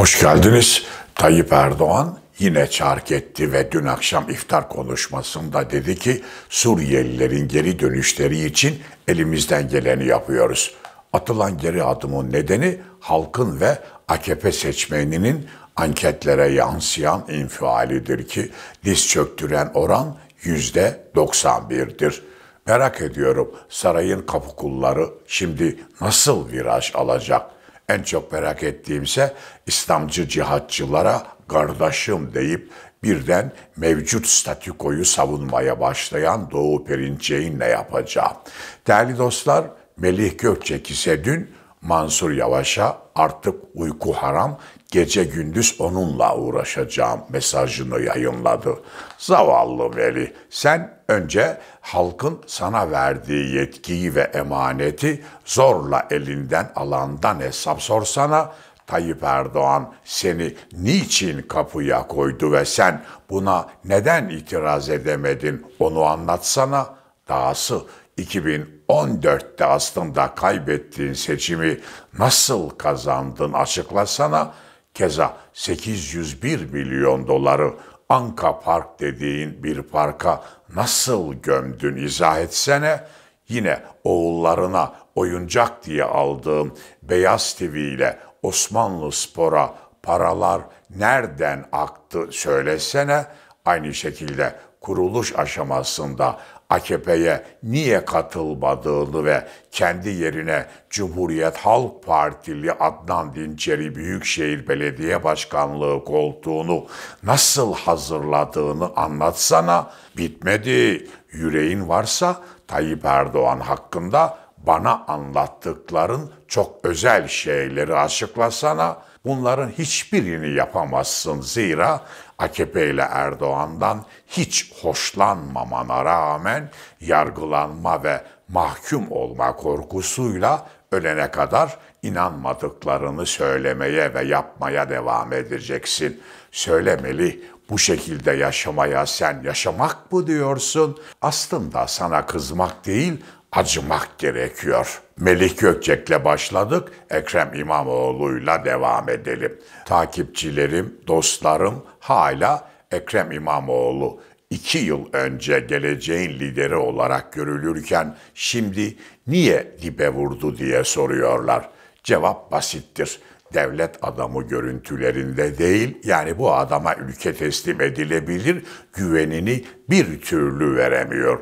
Hoş geldiniz. Tayyip Erdoğan yine çark etti ve dün akşam iftar konuşmasında dedi ki Suriyelilerin geri dönüşleri için elimizden geleni yapıyoruz. Atılan geri adımın nedeni halkın ve AKP seçmeninin anketlere yansıyan infialidir ki diz çöktüren oran yüzde 91'dir. Merak ediyorum sarayın kapıkulları şimdi nasıl viraj alacak?'' En çok merak ettiğimse İslamcı cihatçılara kardeşim deyip birden mevcut statükoyu savunmaya başlayan Doğu Perinçek'in ne yapacağı. Değerli dostlar, Melih Gökçek ise dün Mansur Yavaş'a artık uyku haram, gece gündüz onunla uğraşacağım mesajını yayınladı. Zavallı veli, sen önce halkın sana verdiği yetkiyi ve emaneti zorla elinden alandan hesap sorsana, Tayyip Erdoğan seni niçin kapıya koydu ve sen buna neden itiraz edemedin onu anlatsana. Dahası 2014'te aslında kaybettiğin seçimi nasıl kazandın açıklasana.'' Keza 801 milyon doları Anka Park dediğin bir parka nasıl gömdün izah etsene. Yine oğullarına oyuncak diye aldığım Beyaz TV ile Osmanlı Spor'a paralar nereden aktı söylesene. Aynı şekilde kuruluş aşamasında AKP'ye niye katılmadığını ve kendi yerine Cumhuriyet Halk Partili Adnan Dinçeri Büyükşehir Belediye Başkanlığı koltuğunu nasıl hazırladığını anlatsana. Bitmedi. Yüreğin varsa Tayyip Erdoğan hakkında bana anlattıkların çok özel şeyleri açıklasana. Bunların hiçbirini yapamazsın zira AKP ile Erdoğan'dan hiç hoşlanmamana rağmen yargılanma ve mahkum olma korkusuyla ölene kadar inanmadıklarını söylemeye ve yapmaya devam edeceksin. Söylemeli, bu şekilde yaşamaya sen yaşamak mı diyorsun? Aslında sana kızmak değil, acımak gerekiyor. Melih Gökçek'le başladık, Ekrem İmamoğlu'yla devam edelim. Takipçilerim, dostlarım hala Ekrem İmamoğlu iki yıl önce geleceğin lideri olarak görülürken şimdi niye dibe vurdu diye soruyorlar. Cevap basittir. Devlet adamı görüntülerinde değil, yani bu adama ülke teslim edilebilir, güvenini bir türlü veremiyor.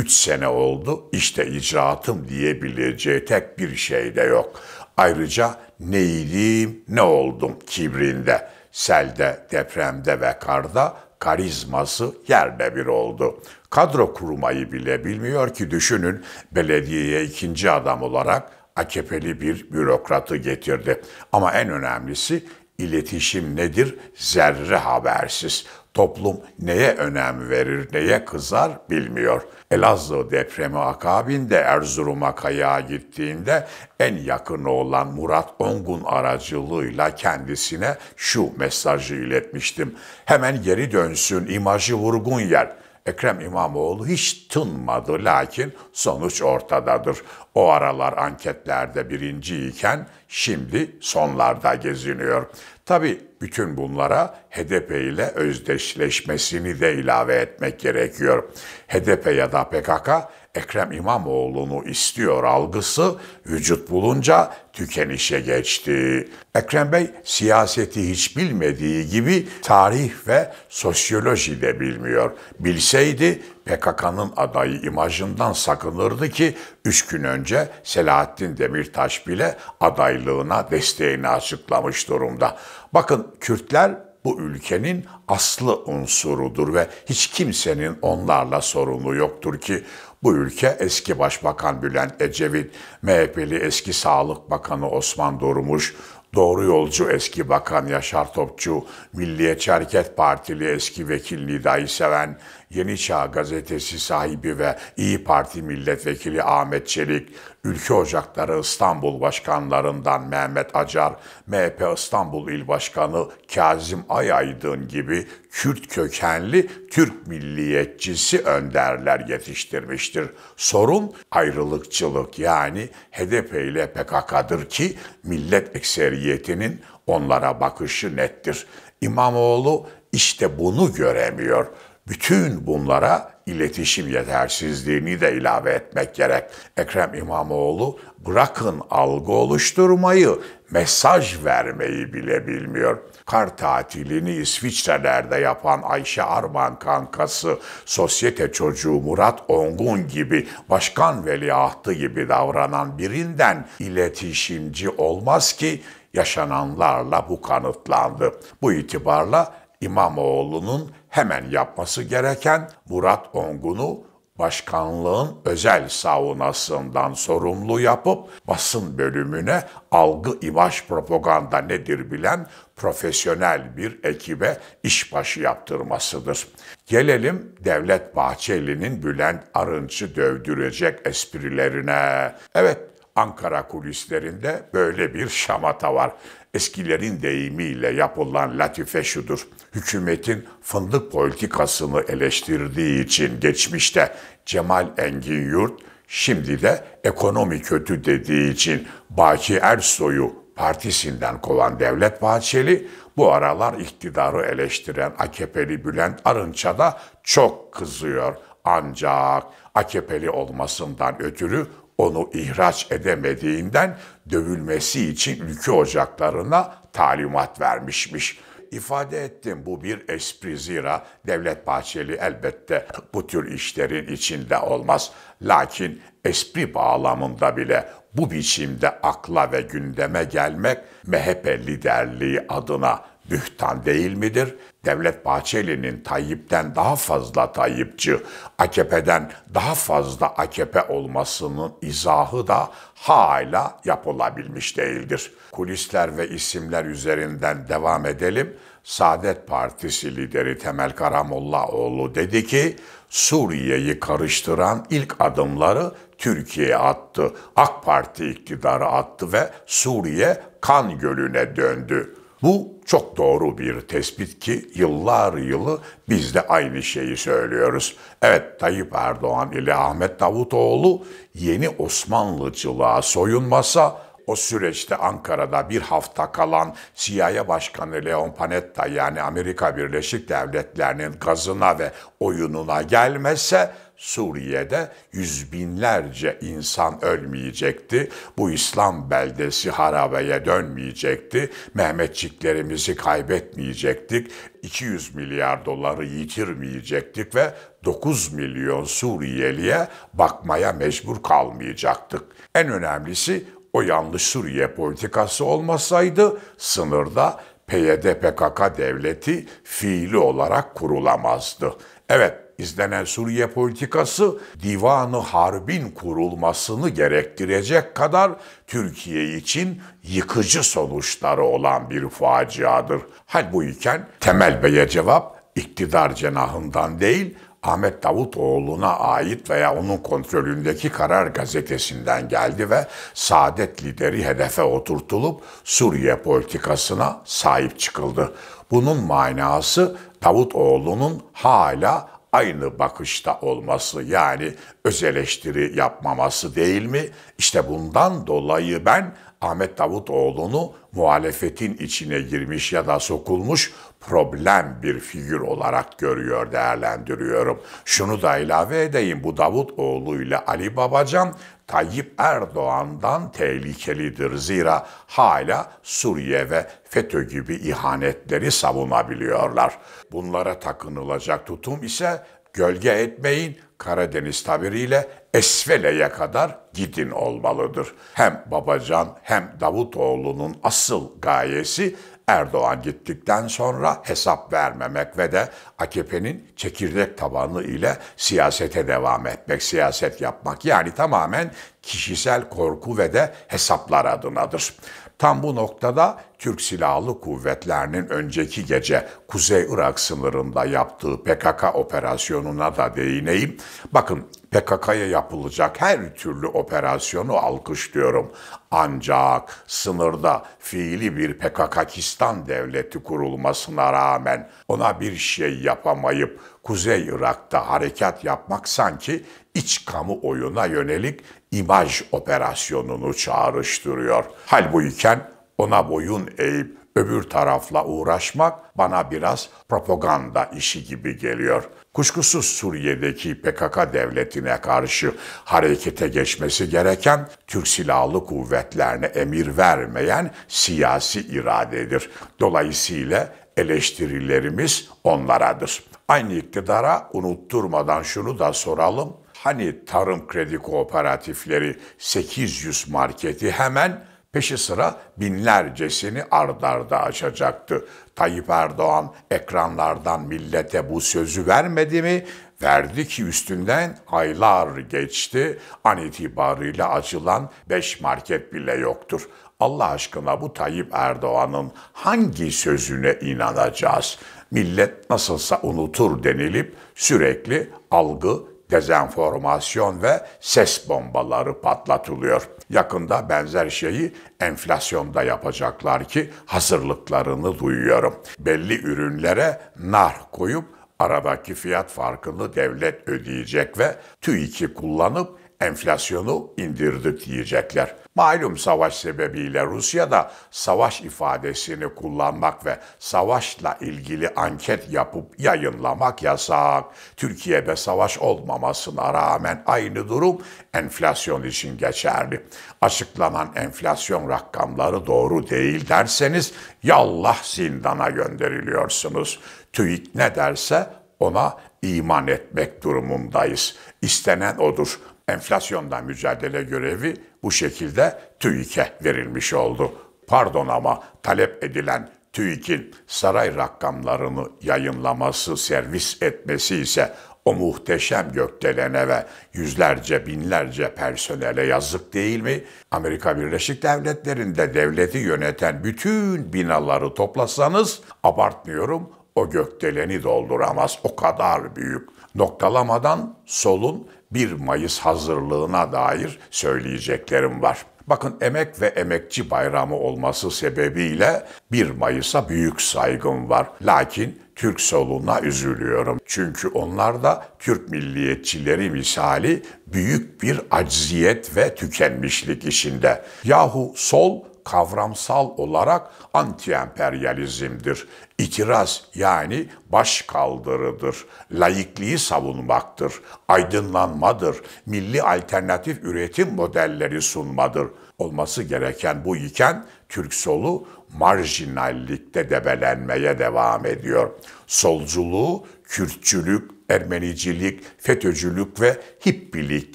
Üç sene oldu, işte icraatım diyebileceği tek bir şey de yok. Ayrıca neydim, ne oldum kibrinde, selde, depremde ve karda karizması yerde bir oldu. Kadro kurmayı bile bilmiyor ki düşünün belediyeye ikinci adam olarak AKP'li bir bürokratı getirdi. Ama en önemlisi iletişim nedir? Zerre habersiz. Toplum neye önem verir, neye kızar bilmiyor. Elazığ depremi akabinde Erzurum'a kayağa gittiğinde en yakın olan Murat Ongun aracılığıyla kendisine şu mesajı iletmiştim. Hemen geri dönsün, imajı vurgun yer.'' Ekrem İmamoğlu hiç tınmadı lakin sonuç ortadadır. O aralar anketlerde birinci iken, şimdi sonlarda geziniyor. Tabi bütün bunlara HDP ile özdeşleşmesini de ilave etmek gerekiyor. HDP ya da PKK Ekrem İmamoğlu'nu istiyor algısı vücut bulunca tükenişe geçti. Ekrem Bey siyaseti hiç bilmediği gibi tarih ve sosyoloji de bilmiyor. Bilseydi PKK'nın adayı imajından sakınırdı ki 3 gün önce Selahattin Demirtaş bile adaylığına desteğini açıklamış durumda. Bakın Kürtler bu ülkenin aslı unsurudur ve hiç kimsenin onlarla sorunu yoktur ki bu ülke eski Başbakan Bülent Ecevit, MHP'li eski Sağlık Bakanı Osman Durmuş, Doğru Yolcu eski Bakan Yaşar Topçu, Milliyetçi Hareket Partili eski Vekil Nidai Seven, Yeni Çağ gazetesi sahibi ve İyi Parti milletvekili Ahmet Çelik, Ülke Ocakları İstanbul başkanlarından Mehmet Acar, MHP İstanbul İl Başkanı Kazim Ayaydın gibi Kürt kökenli Türk milliyetçisi önderler yetiştirmiştir. Sorun ayrılıkçılık yani HDP ile PKK'dır ki millet ekseriyetinin onlara bakışı nettir. İmamoğlu işte bunu göremiyor bütün bunlara iletişim yetersizliğini de ilave etmek gerek. Ekrem İmamoğlu bırakın algı oluşturmayı, mesaj vermeyi bile bilmiyor. Kar tatilini İsviçre'lerde yapan Ayşe Arman kankası, sosyete çocuğu Murat Ongun gibi, başkan veliahtı gibi davranan birinden iletişimci olmaz ki yaşananlarla bu kanıtlandı. Bu itibarla İmamoğlu'nun hemen yapması gereken Murat Ongun'u başkanlığın özel savunasından sorumlu yapıp basın bölümüne algı imaj propaganda nedir bilen profesyonel bir ekibe işbaşı yaptırmasıdır. Gelelim Devlet Bahçeli'nin Bülent Arınç'ı dövdürecek esprilerine. Evet, Ankara kulislerinde böyle bir şamata var. Eskilerin deyimiyle yapılan latife şudur. Hükümetin fındık politikasını eleştirdiği için geçmişte Cemal Engin Yurt, şimdi de ekonomi kötü dediği için Baki Ersoy'u partisinden kovan Devlet Bahçeli, bu aralar iktidarı eleştiren AKP'li Bülent Arınç'a da çok kızıyor. Ancak AKP'li olmasından ötürü onu ihraç edemediğinden dövülmesi için ülke ocaklarına talimat vermişmiş. İfade ettim bu bir espri zira Devlet Bahçeli elbette bu tür işlerin içinde olmaz. Lakin espri bağlamında bile bu biçimde akla ve gündeme gelmek MHP liderliği adına bühtan değil midir? Devlet Bahçeli'nin Tayyip'ten daha fazla Tayyipçi, AKP'den daha fazla AKP olmasının izahı da hala yapılabilmiş değildir. Kulisler ve isimler üzerinden devam edelim. Saadet Partisi lideri Temel Karamollaoğlu dedi ki, Suriye'yi karıştıran ilk adımları Türkiye attı. AK Parti iktidarı attı ve Suriye kan gölüne döndü. Bu çok doğru bir tespit ki yıllar yılı biz de aynı şeyi söylüyoruz. Evet Tayyip Erdoğan ile Ahmet Davutoğlu yeni Osmanlıcılığa soyunmasa o süreçte Ankara'da bir hafta kalan CIA Başkanı Leon Panetta yani Amerika Birleşik Devletleri'nin gazına ve oyununa gelmese Suriye'de yüz binlerce insan ölmeyecekti. Bu İslam beldesi harabeye dönmeyecekti. Mehmetçiklerimizi kaybetmeyecektik. 200 milyar doları yitirmeyecektik ve 9 milyon Suriyeliye bakmaya mecbur kalmayacaktık. En önemlisi o yanlış Suriye politikası olmasaydı sınırda PYD PKK devleti fiili olarak kurulamazdı. Evet izlenen Suriye politikası Divanı Harbin kurulmasını gerektirecek kadar Türkiye için yıkıcı sonuçları olan bir faciadır. Hal bu iken Temel Bey'e cevap iktidar cenahından değil Ahmet Davutoğlu'na ait veya onun kontrolündeki Karar gazetesinden geldi ve Saadet lideri hedefe oturtulup Suriye politikasına sahip çıkıldı. Bunun manası Davutoğlu'nun hala aynı bakışta olması yani öz eleştiri yapmaması değil mi? İşte bundan dolayı ben Ahmet Davutoğlu'nu muhalefetin içine girmiş ya da sokulmuş problem bir figür olarak görüyor, değerlendiriyorum. Şunu da ilave edeyim, bu Davutoğlu ile Ali Babacan Tayyip Erdoğan'dan tehlikelidir. Zira hala Suriye ve FETÖ gibi ihanetleri savunabiliyorlar. Bunlara takınılacak tutum ise gölge etmeyin, Karadeniz tabiriyle Esvele'ye kadar gidin olmalıdır. Hem Babacan hem Davutoğlu'nun asıl gayesi Erdoğan gittikten sonra hesap vermemek ve de AKP'nin çekirdek tabanı ile siyasete devam etmek, siyaset yapmak yani tamamen kişisel korku ve de hesaplar adınadır. Tam bu noktada Türk Silahlı Kuvvetlerinin önceki gece Kuzey Irak sınırında yaptığı PKK operasyonuna da değineyim. Bakın PKK'ya yapılacak her türlü operasyonu alkışlıyorum. Ancak sınırda fiili bir PKK PKK'kistan devleti kurulmasına rağmen ona bir şey yapamayıp Kuzey Irak'ta harekat yapmak sanki iç kamuoyuna yönelik imaj operasyonunu çağrıştırıyor. Halbuyken ona boyun eğip öbür tarafla uğraşmak bana biraz propaganda işi gibi geliyor. Kuşkusuz Suriye'deki PKK devletine karşı harekete geçmesi gereken Türk Silahlı Kuvvetlerine emir vermeyen siyasi iradedir. Dolayısıyla eleştirilerimiz onlaradır. Aynı iktidara unutturmadan şunu da soralım. Hani tarım kredi kooperatifleri 800 marketi hemen Peşi sıra binlercesini ardarda açacaktı. Tayyip Erdoğan ekranlardan millete bu sözü vermedi mi? Verdi ki üstünden aylar geçti. An itibariyle açılan beş market bile yoktur. Allah aşkına bu Tayyip Erdoğan'ın hangi sözüne inanacağız? Millet nasılsa unutur denilip sürekli algı dezenformasyon ve ses bombaları patlatılıyor. Yakında benzer şeyi enflasyonda yapacaklar ki hazırlıklarını duyuyorum. Belli ürünlere nar koyup aradaki fiyat farkını devlet ödeyecek ve TÜİK'i kullanıp enflasyonu indirdik diyecekler. Malum savaş sebebiyle Rusya'da savaş ifadesini kullanmak ve savaşla ilgili anket yapıp yayınlamak yasak. Türkiye'de savaş olmamasına rağmen aynı durum enflasyon için geçerli. Açıklanan enflasyon rakamları doğru değil derseniz yallah zindana gönderiliyorsunuz. TÜİK ne derse ona iman etmek durumundayız. İstenen odur enflasyonla mücadele görevi bu şekilde TÜİK'e verilmiş oldu. Pardon ama talep edilen TÜİK'in saray rakamlarını yayınlaması, servis etmesi ise o muhteşem gökdelene ve yüzlerce binlerce personele yazık değil mi? Amerika Birleşik Devletleri'nde devleti yöneten bütün binaları toplasanız abartmıyorum o gökdeleni dolduramaz. O kadar büyük. Noktalamadan solun 1 Mayıs hazırlığına dair söyleyeceklerim var. Bakın emek ve emekçi bayramı olması sebebiyle 1 Mayıs'a büyük saygım var. Lakin Türk soluna üzülüyorum. Çünkü onlar da Türk milliyetçileri misali büyük bir acziyet ve tükenmişlik işinde. Yahu sol kavramsal olarak anti-emperyalizmdir. İtiraz yani baş kaldırıdır. Layıklığı savunmaktır. Aydınlanmadır. Milli alternatif üretim modelleri sunmadır. Olması gereken bu iken Türk solu marjinallikte debelenmeye devam ediyor. Solculuğu, Kürtçülük, Ermenicilik, FETÖ'cülük ve Hippilik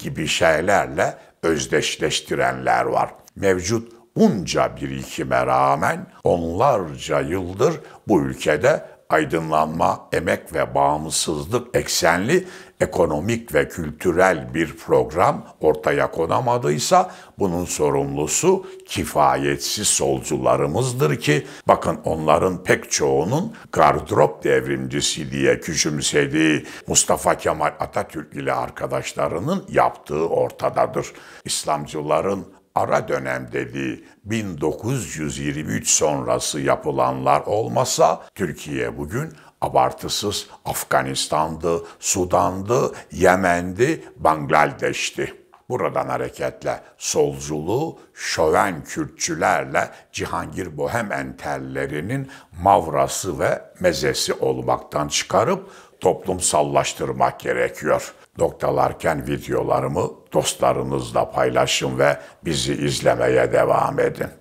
gibi şeylerle özdeşleştirenler var. Mevcut bunca birikime rağmen onlarca yıldır bu ülkede aydınlanma, emek ve bağımsızlık eksenli ekonomik ve kültürel bir program ortaya konamadıysa bunun sorumlusu kifayetsiz solcularımızdır ki bakın onların pek çoğunun gardrop devrimcisi diye küçümsediği Mustafa Kemal Atatürk ile arkadaşlarının yaptığı ortadadır. İslamcıların ara dönem dediği 1923 sonrası yapılanlar olmasa Türkiye bugün abartısız Afganistan'dı, Sudan'dı, Yemen'di, Bangladeş'ti. Buradan hareketle solculuğu şöven Kürtçülerle Cihangir Bohem entellerinin mavrası ve mezesi olmaktan çıkarıp toplumsallaştırmak gerekiyor noktalarken videolarımı dostlarınızla paylaşın ve bizi izlemeye devam edin.